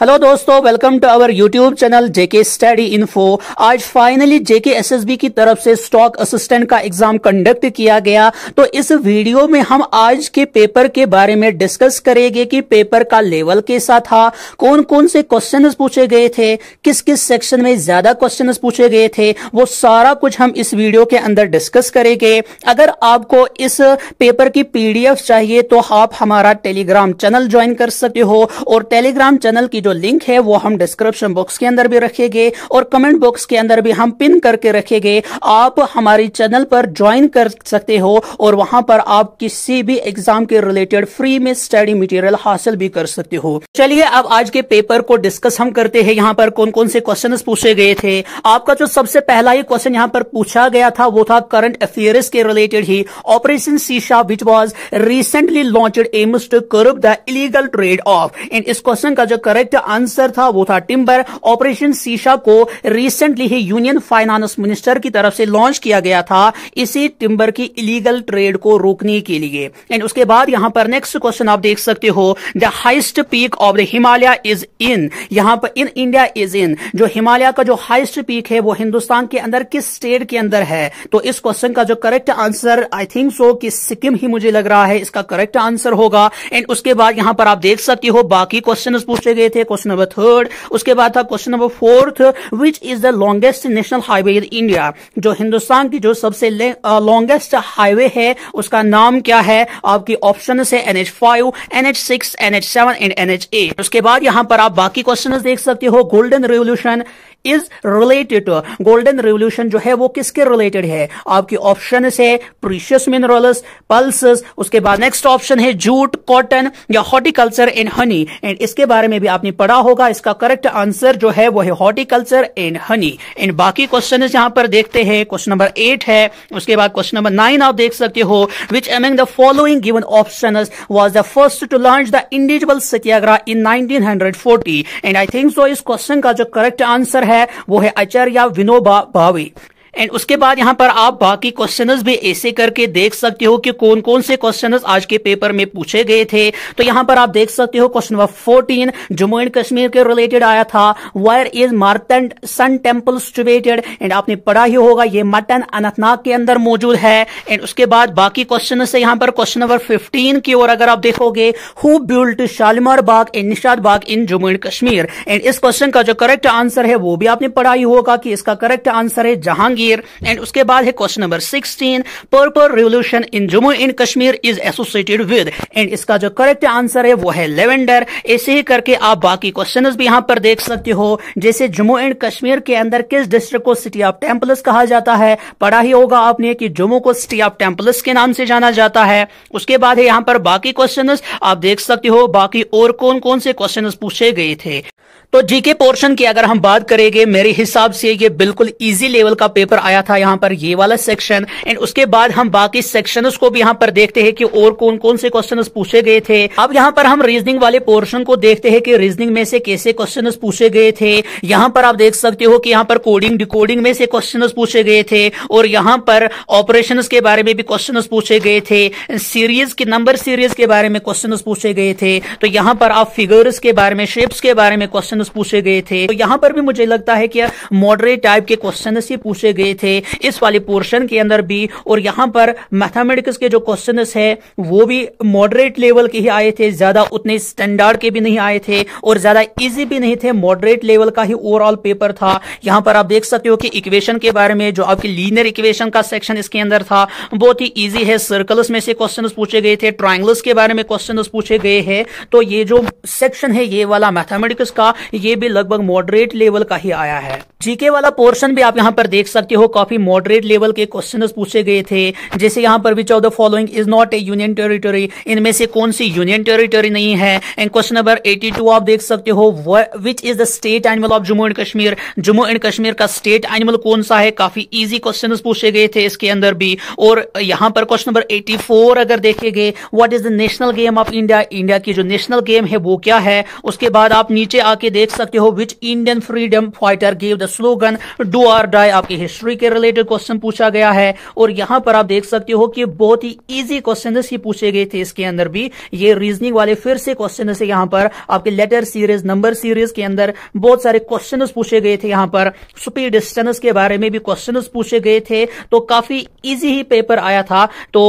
hello दोस्तों welcome to our YouTube channel JK study info आज finally JK SSB की तरफ से स्टॉक असिस्टेंट का एग्जाम कंडक्ट किया गया तो इस वीडियो में हम आज के पेपर के बारे में डिस्कस करेंगे कि पेपर का लेवल कैसा था कौन कौन से क्वेश्चन पूछे गए थे किस किस सेक्शन में ज्यादा क्वेश्चन पूछे गए थे वो सारा कुछ हम इस वीडियो के अंदर डिस्कस करेंगे अगर आपको इस पेपर की पी चाहिए तो आप हमारा टेलीग्राम चैनल ज्वाइन कर सकते हो और टेलीग्राम चैनल की जो लिंक है वो हम डिस्क्रिप्शन बॉक्स के अंदर भी रखेंगे और कमेंट बॉक्स के अंदर भी हम पिन करके रखेंगे आप हमारे चैनल पर ज्वाइन कर सकते हो और वहां पर आप किसी भी एग्जाम के रिलेटेड फ्री में स्टडी मटेरियल हासिल भी कर सकते हो चलिए अब आज के पेपर को डिस्कस हम करते हैं यहाँ पर कौन कौन से क्वेश्चन पूछे गए थे आपका जो सबसे पहला ही क्वेश्चन यहाँ पर पूछा गया था वो था करंट अफेयर्स के रिलेटेड ही operation Shesha which was recently launch aims to curb the illegal trade of and इस क्वेश्चन का जो करेक्ट आंसर था वो था टिम्बर ऑपरेशन सीशा को रिसेंटली ही यूनियन फाइनेंस मिनिस्टर की तरफ से लॉन्च किया गया था इसी टिम्बर की इलीगल ट्रेड को रोकने के लिए एंड उसके बाद यहां पर नेक्स्ट क्वेश्चन आप देख सकते हो the highest peak of the Himalaya is in यहां पर इन इंडिया इज इन जो हिमालय का जो हाइस्ट पीक है वो हिंदुस्तान के अंदर किस स्टेट के अंदर है तो इस क्वेश्चन का जो correct answer I think so कि सिक्किम ही मुझे लग रहा है इसका करेक्ट आंसर होगा एंड उसके बाद यहां पर आप देख सकते हो बाकी क्वेश्चन पूछे गए थे क्वेश्चन नंबर थर्ड उसके बाद था question number fourth which is the longest national highway in India जो हिंदुस्तान की जो सबसे लॉन्गेस्ट हाईवे है उसका नाम क्या है आपकी ऑप्शन है N H five N H six N H seven and N H eight उसके बाद यहां पर आप बाकी क्वेश्चन देख सकते हो golden revolution is related golden revolution जो है वो किसके रिलेटेड है आपके ऑप्शन है प्रीशियस मिनरल्स पल्स उसके बाद नेक्स्ट ऑप्शन है जूट कॉटन या हॉर्टिकल्चर एंड हनी एंड इसके बारे में भी आपने पढ़ा होगा इसका करेक्ट आंसर जो है वो है हॉर्टिकल्चर एंड हनी एंड बाकी क्वेश्चन यहां पर देखते हैं क्वेश्चन नंबर एट है उसके बाद क्वेश्चन नंबर नाइन आप देख सकते हो which among the following given option was the first to launch the individual Satyagraha in forty and I think so इस क्वेश्चन का जो करेक्ट आंसर है है वो है आचार्य विनोबा भावे एंड उसके बाद यहाँ पर आप बाकी क्वेश्चन भी ऐसे करके देख सकते हो कि कौन कौन से क्वेश्चन आज के पेपर में पूछे गए थे तो यहाँ पर आप देख सकते हो question number fourteen Jammu and Kashmir के रिलेटेड आया था where is Martand sun temple situated and आपने पढ़ा ही होगा ये मटन अनंतनाग के अंदर मौजूद है एंड उसके बाद बाकी क्वेश्चन से यहाँ पर क्वेश्चन नंबर फिफ्टीन की ओर अगर आप देखोगे who built Shalimar Bagh and Nishat Bagh in Jammu and Kashmir and इस क्वेश्चन का जो करेक्ट आंसर है वो भी आपने पढ़ा ही होगा कि इसका करेक्ट आंसर है जहांगीर जहांगीर एंड उसके बाद है question number sixteen purple revolution in Jammu and Kashmir is associated with and इसका जो करेक्ट आंसर है वो है लेवेंडर ऐसे ही करके आप बाकी क्वेश्चन भी यहां पर देख सकते हो जैसे जम्मू एंड कश्मीर के अंदर किस डिस्ट्रिक्ट को सिटी ऑफ टेम्पल्स कहा जाता है पढ़ा ही होगा आपने कि जम्मू को सिटी ऑफ टेम्पल्स के नाम से जाना जाता है उसके बाद है यहाँ पर बाकी क्वेश्चन आप देख सकते हो बाकी और कौन कौन से क्वेश्चन पूछे गए थे तो जीके पोर्शन की अगर हम बात करेंगे मेरे हिसाब से ये बिल्कुल इजी लेवल का पेपर आया था यहाँ पर ये वाला सेक्शन एंड उसके बाद हम बाकी सेक्शन को भी यहाँ पर देखते हैं कि और कौन कौन से क्वेश्चन पूछे गए थे अब यहाँ पर हम रीजनिंग वाले पोर्शन को देखते हैं कि रीजनिंग में से कैसे क्वेश्चन पूछे गए थे यहाँ पर आप देख सकते हो कि यहाँ पर कोडिंग डिकोडिंग में से क्वेश्चन पूछे गए थे और यहाँ पर ऑपरेशन के बारे में भी क्वेश्चन पूछे गए थे सीरीज के नंबर सीरीज के बारे में क्वेश्चन पूछे गए थे तो यहाँ पर आप फिगर्स के बारे में शेप्स के बारे में क्वेश्चन क्वेश्चन पूछे गए थे तो यहाँ पर भी मुझे लगता है कि मॉडरेट टाइप के क्वेश्चन पूछे गए थे इस वाले पोर्शन के अंदर भी और यहाँ पर मैथमेटिक्स के जो क्वेश्चन है वो भी मॉडरेट लेवल के ही आए थे ज्यादा उतने स्टैंडर्ड के भी नहीं आए थे और ज्यादा इजी भी नहीं थे मॉडरेट लेवल का ही ओवरऑल पेपर था यहाँ पर आप देख सकते हो कि इक्वेशन के बारे में जो आपकी लीनियर इक्वेशन का सेक्शन इसके अंदर था बहुत ही ईजी है सर्कल्स में से क्वेश्चन पूछे गए थे ट्राइंगल्स के बारे में क्वेश्चन पूछे गए हैं तो ये जो सेक्शन है ये वाला मैथमेटिक्स का ये भी लगभग मॉडरेट लेवल का ही आया है जीके वाला पोर्शन भी आप यहाँ पर देख सकते हो काफी मॉडरेट लेवल के क्वेश्चन पूछे गए थे जैसे यहाँ पर which of the following is not a union territory इनमें से कौन सी यूनियन टेरिटोरी नहीं है एंड क्वेश्चन नंबर 82 आप देख सकते हो which is the state animal of Jammu and Kashmir Jammu and Kashmir का स्टेट एनिमल कौन सा है काफी इजी क्वेश्चन पूछे गए थे इसके अंदर भी और यहाँ पर क्वेश्चन नंबर एटी अगर देखे गए what is the national game of India India की जो नेशनल गेम है वो क्या है उसके बाद आप नीचे आके देख सकते हो which Indian freedom fighter give the slogan do or die आपकी हिस्ट्री के रिलेटेड क्वेश्चन पूछा गया है और यहां पर आप देख सकते हो कि बहुत ही इजी क्वेश्चन ही पूछे गए थे इसके अंदर भी ये रीजनिंग वाले फिर से क्वेश्चन से यहां पर आपके लेटर सीरीज नंबर सीरीज के अंदर बहुत सारे क्वेश्चन पूछे गए थे यहां पर स्पीड डिस्टेंस के बारे में भी क्वेश्चन पूछे गए थे तो काफी इजी ही पेपर आया था तो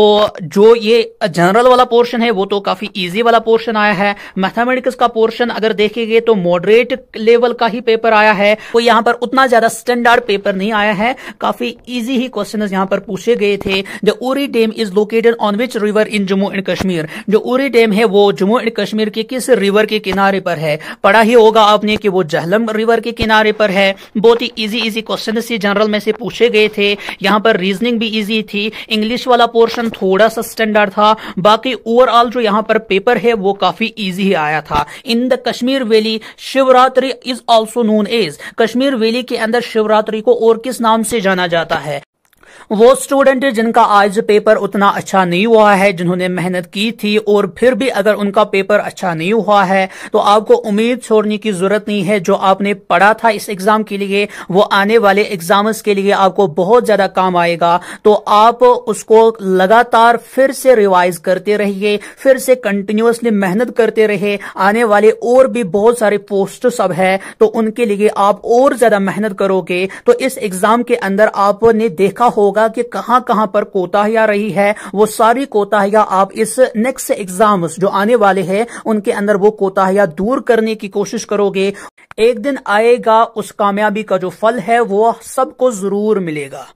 जो ये जनरल वाला पोर्शन है वो तो काफी इजी वाला पोर्शन आया है मैथमेटिक्स का पोर्शन अगर देखेंगे तो मॉडरेट स्टेट लेवल का ही पेपर आया है वो यहाँ पर उतना ज्यादा स्टैंडर्ड पेपर नहीं आया है काफी इजी ही क्वेश्चन यहाँ पर पूछे गए थे जो Uri dam is located on which river in Jammu and Kashmir जो उरी डेम है वो जम्मू एंड कश्मीर के किस रिवर के किनारे पर है पढ़ा ही होगा आपने की वो जहलम रिवर के किनारे पर है बहुत ही इजी इजी क्वेश्चन से जनरल में से पूछे गए थे यहाँ पर रीजनिंग भी इजी थी इंग्लिश वाला पोर्शन थोड़ा सा स्टैंडर्ड था बाकी ओवरऑल जो यहाँ पर पेपर है वो काफी इजी ही आया था in the Kashmir valley Shiv Shivratri is also known as Kashmir valley के अंदर शिवरात्रि को और किस नाम से जाना जाता है वो स्टूडेंट जिनका आज पेपर उतना अच्छा नहीं हुआ है जिन्होंने मेहनत की थी और फिर भी अगर उनका पेपर अच्छा नहीं हुआ है तो आपको उम्मीद छोड़ने की जरूरत नहीं है जो आपने पढ़ा था इस एग्जाम के लिए वो आने वाले एग्जाम्स के लिए आपको बहुत ज्यादा काम आएगा तो आप उसको लगातार फिर से रिवाइज करते रहिए फिर से कंटिन्यूसली मेहनत करते रहे आने वाले और भी बहुत सारे पोस्ट सब है तो उनके लिए आप और ज्यादा मेहनत करोगे तो इस एग्जाम के अंदर आपने देखा हो होगा कि कहां कहां पर कोताहियां रही है वो सारी कोताहियां आप इस नेक्स्ट एग्जाम जो आने वाले हैं उनके अंदर वो कोताहियां दूर करने की कोशिश करोगे एक दिन आएगा उस कामयाबी का जो फल है वो सबको जरूर मिलेगा